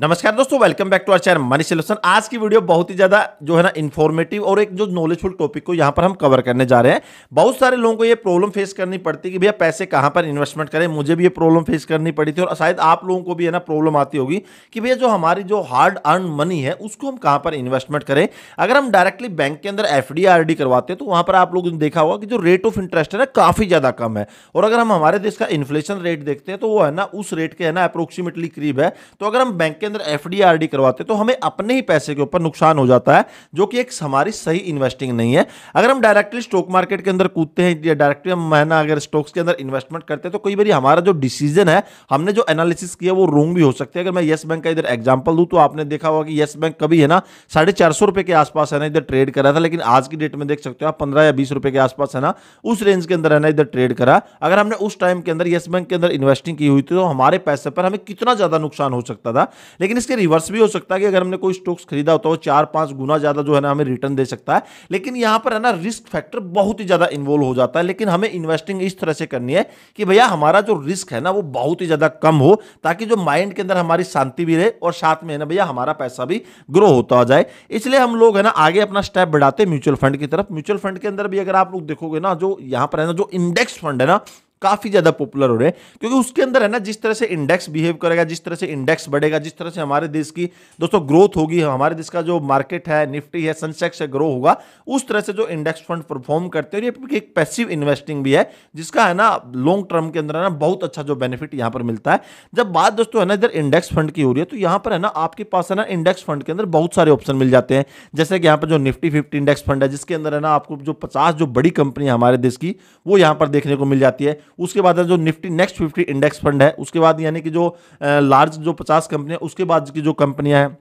नमस्कार दोस्तों welcome back to our channel money solution आज की वीडियो बहुत ही ज्यादा जो है ना इन्फॉर्मेटिव और एक जो नॉलेजफुल टॉपिक को यहाँ पर हम कवर करने जा रहे हैं बहुत सारे लोगों को ये प्रॉब्लम फेस करनी पड़ती है कि भैया पैसे कहाँ पर इन्वेस्टमेंट करें मुझे भी ये प्रॉब्लम फेस करनी पड़ी थी और शायद आप लोगों को भी है ना प्रॉब्लम आती होगी कि भैया जो हमारी जो हार्ड अर्न मनी है उसको हम कहाँ पर इन्वेस्टमेंट करें अगर हम डायरेक्टली बैंक के अंदर एफ डी करवाते हैं तो वहाँ पर आप लोग देखा होगा कि जो रेट ऑफ इंटरेस्ट है ना काफ़ी ज़्यादा कम है और अगर हम हमारे देश का इन्फ्लेशन रेट देखते हैं तो वो है ना उस रेट के है ना अप्रोक्सीमेटली करीब है तो अगर हम बैंक के अंदर एफ डी करवाते तो हमें अपने ही पैसे के ऊपर नुकसान हो जाता है जो कि एक हमारी सही इन्वेस्टिंग नहीं है अगर हम डायरेक्टली स्टॉक मार्केट के अंदर कूदते हैं या डायरेक्टली हम महीना अगर स्टॉक्स के अंदर इन्वेस्टमेंट करते हैं तो कई बार हमारा जो डिसीजन है हमने जो एनालिसिस किया वो रोंग भी हो सकती है अगर मैं येस बैंक का इधर एग्जाम्पल दूँ तो आपने देखा होगा कि येस बैंक कभी है ना साढ़े चार सौ रुपये के आसपास है ना इधर ट्रेड करा था लेकिन आज की डेट में देख सकते हो आप पंद्रह या बीस रुपये के आसपास है ना उस रेंज के अंदर है ना इधर ट्रेड करा अगर हमने उस टाइम के अंदर येस बैंक के अंदर इन्वेस्टिंग की हुई थी तो हमारे पैसे पर हमें कितना ज़्यादा नुकसान हो सकता था लेकिन इसके रिवर्स भी हो सकता है कि अगर हमने कोई स्टॉक्स खरीदा होता है वो चार पांच गुना ज़्यादा जो है ना हमें रिटर्न दे सकता है लेकिन यहाँ पर है ना रिस्क फैक्टर बहुत ही ज़्यादा इन्वॉल्व हो जाता है लेकिन हमें इन्वेस्टिंग इस तरह से करनी है कि भैया हमारा जो रिस्क है ना वो बहुत ही ज़्यादा कम हो ताकि जो माइंड के अंदर हमारी शांति भी रहे और साथ में है ना भैया हमारा पैसा भी ग्रो होता जाए इसलिए हम लोग है ना आगे अपना स्टेप बढ़ाते म्यूचुअल फंड की तरफ म्यूचुअल फंड के अंदर भी अगर आप लोग देखोगे ना जो यहाँ पर है ना जो इंडेक्स फंड है ना काफी ज्यादा पॉपुलर हो रहे हैं क्योंकि उसके अंदर है ना जिस तरह से इंडेक्स बिहेव करेगा जिस तरह से इंडेक्स बढ़ेगा जिस तरह से हमारे देश की दोस्तों ग्रोथ होगी हमारे देश का जो मार्केट है निफ्टी है सनसेक्स है ग्रो होगा उस तरह से जो इंडेक्स फंड परफॉर्म करते हैं ये एक पैसिव इन्वेस्टिंग भी है जिसका है ना लॉन्ग टर्म के अंदर है ना बहुत अच्छा जो बेनिफिट यहाँ पर मिलता है जब बात दोस्तों है ना इधर इंडेक्स फंड की हो रही है तो यहाँ पर है ना आपके पास है ना इंडेक्स फंड के अंदर बहुत सारे ऑप्शन मिल जाते हैं जैसे कि यहाँ पर जो निफ्टी फिफ्टी इंडेक्स फंड है जिसके अंदर है ना आपको जो पचास जो बड़ी कंपनी हमारे देश की वो यहाँ पर देखने को मिल जाती है उसके बाद जो Nifty next fifty index fund है उसके बाद यानी कि जो लार्ज जो पचास कंपनियां उसके बाद की जो कंपनियां हैं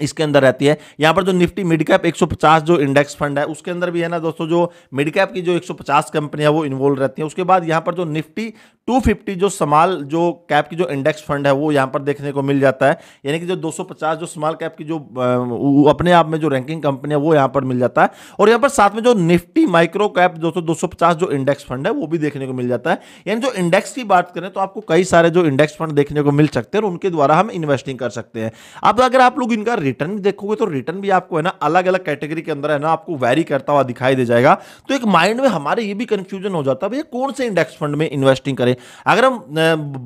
इसके अंदर रहती है यहाँ पर जो निफ्टी मिड कैप 150 जो इंडेक्स फंड है उसके अंदर भी है ना दोस्तों जो मिड कैप की जो 150 कंपनियां वो इन्वॉल्व रहती हैं उसके बाद यहाँ पर जो निफ्टी 250 जो समाल जो कैप की जो इंडेक्स फंड है वो यहाँ पर देखने को मिल जाता है यानी कि जो 250 जो स्मॉल कैप की जो अपने आप में जो रैंकिंग कंपनी है वो यहाँ पर मिल जाता है और यहाँ पर साथ में जो निफ्टी माइक्रो कैप दोस्तों दो जो इंडेक्स फंड है वो भी देखने को मिल जाता है यानी जो इंडेक्स की बात करें तो आपको कई सारे जो इंडेक्स फंड देखने को मिल सकते हैं और उनके द्वारा हम इन्वेस्टिंग कर सकते हैं अब अगर आप लोग इनका रिटर्न देखोगे तो रिटर्न भी आपको है ना अलग अलग कैटेगरी के अंदर है ना आपको वैरी करता हुआ दिखाई दे जाएगा तो एक माइंड में हमारे ये भी कंफ्यूजन हो जाता है भैया कौन से इंडेक्स फंड में इन्वेस्टिंग करें अगर हम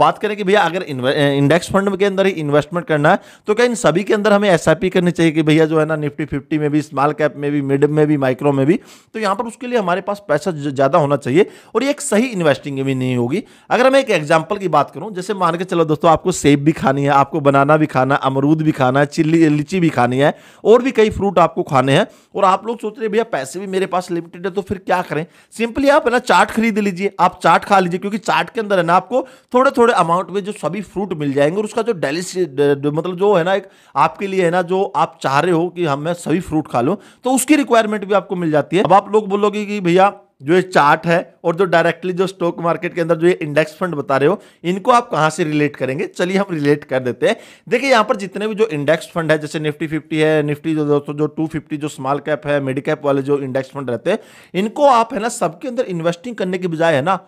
बात करें कि भैया अगर इंडेक्स फंड के अंदर ही इन्वेस्टमेंट करना है तो क्या इन सभी के अंदर हमें एस करनी चाहिए कि भैया जो है ना निफ्टी फिफ्टी में भी स्मॉल कैप में भी मिड में भी माइक्रो में भी तो यहाँ पर उसके लिए हमारे पास पैसा ज़्यादा होना चाहिए और ये एक सही इन्वेस्टिंग भी नहीं होगी अगर मैं एक एग्जाम्पल की बात करूँ जैसे मान के चलो दोस्तों आपको सेब भी खानी है आपको बनाना भी खाना अमरूद भी खाना है चिल्ली लीची भी खानी है और भी कई फ्रूट आपको खाने हैं और आप लोग सोच रहे भैया पैसे भी मेरे पास लिमिटेड है तो फिर क्या करें सिंपली आप है ना चाट खरीद लीजिए आप चाट खा लीजिए क्योंकि चाट के अंदर है ना आपको थोड़े थोड़े अमाउंट में जो सभी फ्रूट मिल जाएंगे और उसका जो डेलिस मतलब जो है ना एक आपके लिए है ना जो आप चाह रहे हो कि हम मैं सभी फ्रूट खा लूँ तो उसकी रिक्वायरमेंट भी आपको मिल जाती है अब आप लोग बोलोगे कि भैया जो ये चार्ट है और जो डायरेक्टली जो स्टॉक मार्केट के अंदर जो ये इंडेक्स फंड बता रहे हो इनको आप कहाँ से रिलेट करेंगे चलिए हम रिलेट कर देते हैं देखिए यहाँ पर जितने भी जो इंडेक्स फंड है जैसे निफ्टी फिफ्टी है निफ्टी जो दोस्तों जो टू फिफ्टी जो स्मॉल कैप है मिड कैप वाले जो इंडेक्स फंड रहते हैं इनको आप है ना सबके अंदर इन्वेस्टिंग करने के बजाय है ना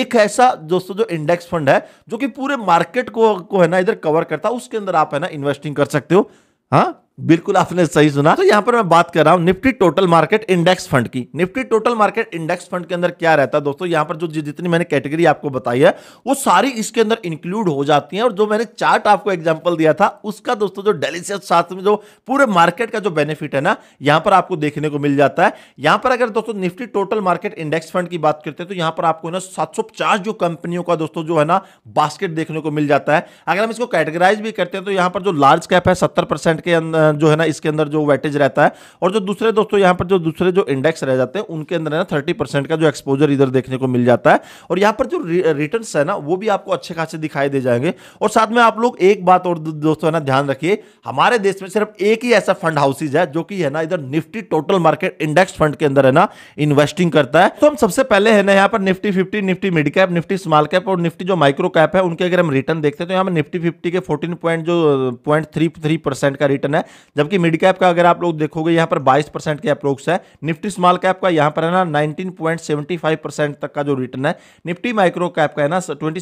एक ऐसा दोस्तों जो इंडेक्स फंड है जो कि पूरे मार्केट को को है ना इधर कवर करता है उसके अंदर आप है ना इन्वेस्टिंग कर सकते हो हाँ बिल्कुल आपने सही सुना तो यहां पर मैं बात कर रहा हूं Nifty total market index fund की Nifty total market index fund के अंदर क्या रहता है दोस्तों यहाँ पर जो जितनी मैंने कैटेगरी आपको बताई है वो सारी इसके अंदर इंक्लूड हो जाती है और जो मैंने चार्ट आपको एग्जाम्पल दिया था उसका दोस्तों जो डेलिशियस साथ में जो पूरे मार्केट का जो बेनिफिट है ना यहाँ पर आपको देखने को मिल जाता है यहां पर अगर दोस्तों Nifty total market index fund की बात करते हैं तो यहां पर आपको ना सात जो कंपनियों का दोस्तों जो है ना बास्केट देखने को मिल जाता है अगर हम इसको कैटेगराइज भी करते हैं तो यहां पर जो लार्ज कैप है सत्तर के अंदर जो है ना इसके अंदर जो वेटेज रहता है और जो दूसरे दोस्तों यहां पर जो दूसरे जो इंडेक्स रह जाते हैं उनके अंदर है ना थर्टी परसेंट का जो एक्सपोजर इधर देखने को मिल जाता है और यहां पर जो रिटर्न है ना वो भी आपको अच्छे खासे दिखाई दे जाएंगे और साथ में आप लोग एक बात और दोस्तों है ना ध्यान रखिए हमारे देश में सिर्फ एक ही ऐसा फंड हाउसेज है जो कि है ना इधर Nifty total market index fund के अंदर है ना इन्वेस्टिंग करता है तो हम सबसे पहले है ना यहाँ पर Nifty fifty Nifty mid cap Nifty small cap और निफ्टी जो माइक्रो कैप है उनके अगर हम रिटर्न देखते हैं तो यहाँ पर निफ्टी फिफ्टी के फोर्टीन पॉइंट जो पॉइंट थ्री थ्री परसेंट का रिटर्न है जबकि मिड कैप का अगर आप लोग देखोगे यहाँ पर बाईस परसेंट के अप्रोक्स है निफ्टी स्मॉल कैप का यहाँ पर है ना नाइनटीन परसेंट तक का जो रिटर्न है निफ्टी माइक्रो कैप का है ना ट्वेंटी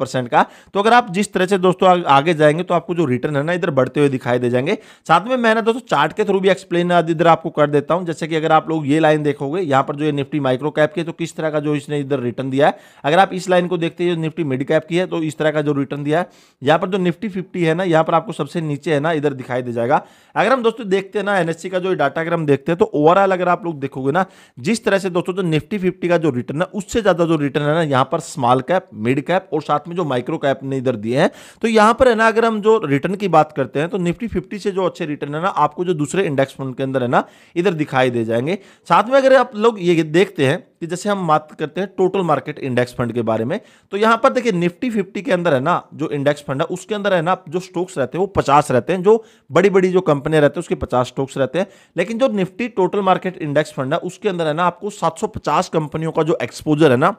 परसेंट का तो अगर आप जिस तरह से दोस्तों आगे जाएंगे तो आपको जो रिटर्न है ना इधर बढ़ते हुए दिखाई दे जाएंगे साथ में मैंने दोस्तों चार्ट के थ्रू भी एक्सप्लेन इधर आपको कर देता हूँ जैसे कि अगर आप लोग ये लाइन देखोगे यहाँ पर जो निफ्टी माइक्रो कैप की तो किस तरह का जो इसने इधर रिटर्न दिया है अगर आप इस लाइन को देखते हैं निफ्टी मिड कैप की है तो इस तरह का जो रिटर्न दिया है यहाँ पर जो निफ्टी फिफ्टी है ना यहाँ पर आपको सबसे नीचे है ना इधर दिखाई दिखाई दे जाएगा अगर हम दोस्तों देखते हैं ना एनएससी का जो डाटा अगर हम देखते हैं तो ओवरऑल अगर आप लोग देखोगे ना जिस तरह से दोस्तों जो निफ्टी फिफ्टी का जो रिटर्न है उससे ज़्यादा जो रिटर्न है ना यहाँ पर स्मॉल कैप मिड कैप और साथ में जो माइक्रो कैप ने इधर दिए हैं तो यहाँ पर है ना अगर हम जो रिटर्न की बात करते हैं तो निफ्टी फिफ्टी से जो अच्छे रिटर्न है ना आपको जो दूसरे इंडेक्स फंड के अंदर है ना इधर दिखाई दे जाएंगे साथ में अगर आप लोग ये देखते हैं कि जैसे हम बात करते हैं टोटल मार्केट इंडेक्स फंड के बारे में तो यहां पर देखिए निफ्टी फिफ्टी के अंदर है ना जो इंडेक्स फंड है उसके अंदर है ना जो स्टॉक्स रहते हैं वो पचास रहते हैं जो बड़ी बड़ी जो कंपनियां रहती है उसके पचास स्टॉक्स रहते हैं लेकिन जो Nifty total market index fund है उसके अंदर है ना आपको सात कंपनियों का जो एक्सपोजर है ना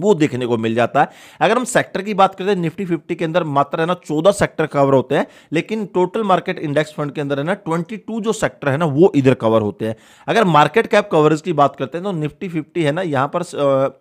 वो देखने को मिल जाता है अगर हम सेक्टर की बात करते हैं निफ्टी फिफ्टी के अंदर मात्र है ना चौदह सेक्टर कवर होते हैं लेकिन टोटल मार्केट इंडेक्स फंड के अंदर है ना ट्वेंटी टू जो सेक्टर है ना वो इधर कवर होते हैं अगर मार्केट कैप कवरेज की बात करते हैं तो निफ्टी फिफ्टी है ना यहाँ पर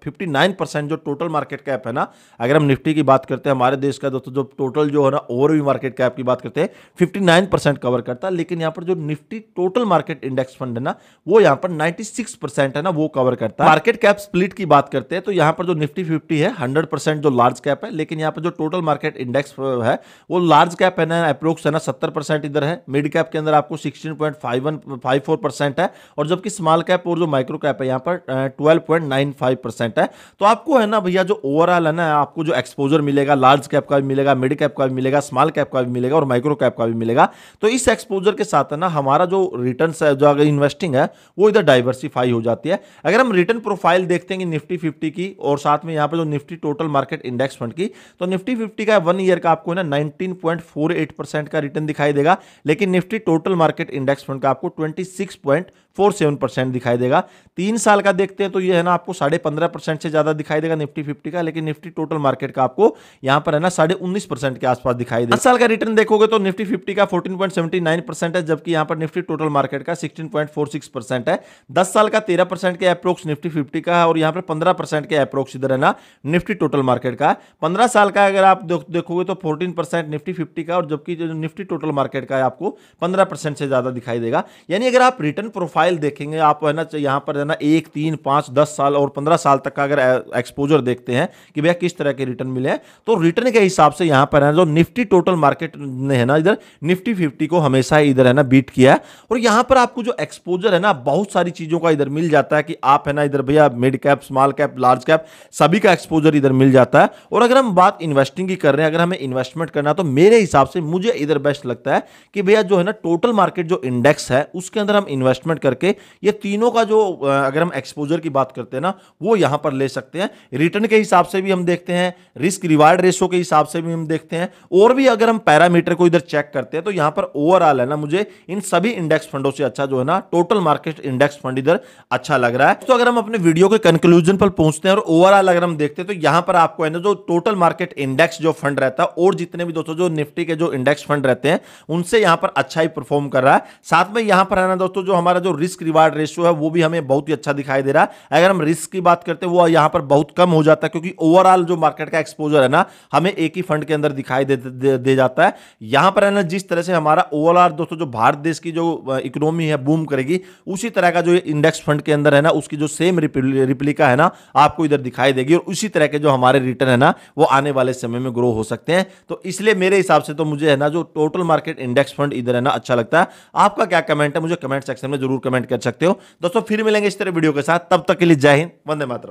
फिफ्टी नाइन परसेंट जो टोटल मार्केट कैप है ना अगर हम निफ्टी की बात करते हैं हमारे देश का दोस्तों जो टोटल जो है ना भी मार्केट कैप की बात करते हैं फिफ्टी नाइन परसेंट कवर करता है लेकिन यहाँ पर जो Nifty total market index fund है ना वो यहाँ पर नाइन्टी सिक्स परसेंट है ना वो कवर करता है मार्केट कैप स्प्लिट की बात करते हैं तो यहाँ पर जो निफ्टी फिफ्टी है हंड्रेड परसेंट जो लार्ज कैप है लेकिन यहाँ पर जो टोटल मार्केट इंडेक्स है वो लार्ज कैप है ना अप्रोक्स है ना सत्तर परसेंट इधर है मिड कैप के अंदर आपको sixteen point five one five four percent है और जबकि स्मॉल कैप और जो माइक्रो कैप है यहाँ पर twelve point nine five percent है तो आपको है ना भैया जो ओवरऑल है ना आपको जो एक्सपोजर मिलेगा लार्ज कैप का भी मिलेगा मिड कैप का भी मिलेगा स्मॉल कैप का भी मिलेगा और माइक्रो कैप का भी मिलेगा तो इस एक्सपोजर के साथ है ना हमारा जो रिटर्न जो अगर इन्वेस्टिंग है वो इधर डाइवर्सिफाई हो जाती है अगर हम रिटर्न प्रोफाइल देखते हैं निफ्टी फिफ्टी की और साथ साथ में यहाँ पे जो Nifty total market index fund की तो निफ्टी फिफ्टी का वन ईयर का आपको ना नाइनटीन का रिटर्न दिखाई देगा लेकिन Nifty total market index fund का आपको ट्वेंटी फोर सेवन परसेंट दिखाई देगा तीन साल का देखते हैं तो ये है ना आपको साढ़े पंद्रह परसेंट से ज़्यादा दिखाई देगा निफ्टी फिफ्टी का लेकिन निफ्टी टोटल मार्केट का आपको यहां पर है ना साढ़े उन्नीस परसेंट के आसपास दिखाई देगा साल का रिटर्न देखोगे तो निफ्टी फिफ्टी का fourteen point seventy nine percent है जबकि यहाँ पर निफ्टी टोटल मार्केट का sixteen point four six percent है दस साल का तेरह परसेंट के अप्रोक्स निफ्टी फिफ्टी का है और यहां पर पंद्रह परसेंट के अप्रोक्स इधर है ना निफ्टी टोटल मार्केट का पंद्रह साल का अगर आप देखोगे तो फोर्टीन परसेंट निफ्टी फिफ्टी का और जबकि निफ्टी टोटल मार्केट का आपको पंद्रह परसेंट से ज़्यादा दिखाई देगा यानी अगर आप रिटर्न प्रोफाइल प्रोफाइल देखेंगे आप है ना यहाँ पर है ना एक तीन पाँच दस साल और पंद्रह साल तक का अगर एक्सपोजर देखते हैं कि भैया किस तरह के रिटर्न मिले हैं तो रिटर्न के हिसाब से यहाँ पर है जो निफ्टी टोटल मार्केट ने है ना इधर निफ्टी फिफ्टी को हमेशा इधर है ना बीट किया है और यहाँ पर आपको जो एक्सपोजर है ना बहुत सारी चीज़ों का इधर मिल जाता है कि आप है ना इधर भैया mid cap small cap large cap सभी का एक्सपोजर इधर मिल जाता है और अगर हम बात इन्वेस्टिंग की कर रहे हैं अगर हमें इन्वेस्टमेंट करना तो मेरे हिसाब से मुझे इधर बेस्ट लगता है कि भैया जो है ना टोटल मार्केट जो इंडेक्स है उसके अंदर हम इन्वेस्टमेंट कर करके ये तीनों का जो अगर हम एक्सपोजर की बात करते हैं ना वो यहां पर ले सकते हैं रिटर्न के हिसाब से भी हम देखते हैं रिस्क रिवार्ड रेशो के हिसाब से भी हम देखते हैं और भी अगर हम पैरामीटर को इधर चेक करते हैं तो यहां पर ओवरऑल है ना मुझे इन सभी इंडेक्स फंडों से अच्छा जो है ना टोटल मार्केट इंडेक्स फंड इधर अच्छा लग रहा है तो अगर हम अपने वीडियो के कंक्लूजन पर पहुंचते हैं और ओवरऑल अगर हम देखते हैं तो यहां पर आपको है ना जो टोटल मार्केट इंडेक्स जो फंड रहता है और जितने भी दोस्तों जो निफ्टी के जो इंडेक्स फंड रहते हैं उनसे यहां पर अच्छा ही परफॉर्म कर रहा है साथ में यहां पर है ना दोस्तों जो हमारा जो रिस्क रिवार्ड रेशियो है वो भी हमें बहुत ही अच्छा दिखाई दे रहा है अगर हम रिस्क की बात करते हैं वो यहाँ पर बहुत कम हो जाता है क्योंकि ओवरऑल जो मार्केट का एक्सपोजर है ना हमें एक ही फंड के अंदर दिखाई दे, दे, दे जाता है यहाँ पर है ना जिस तरह से हमारा ओवरऑल दोस्तों जो भारत देश की जो इकोनॉमी है बूम करेगी उसी तरह का जो इंडेक्स फंड के अंदर है ना उसकी जो सेम रिप्लिका है ना आपको इधर दिखाई देगी और उसी तरह के जो हमारे रिटर्न है ना वो आने वाले समय में ग्रो हो सकते हैं तो इसलिए मेरे हिसाब से तो मुझे है ना जो टोटल मार्केट इंडेक्स फंड इधर है ना अच्छा लगता है आपका क्या कमेंट है मुझे कमेंट सेक्शन में जरूर कमेंट कमेंट कर सकते हो दोस्तों फिर मिलेंगे इस तरह वीडियो के साथ तब तक के लिए जय हिंद वंदे मातर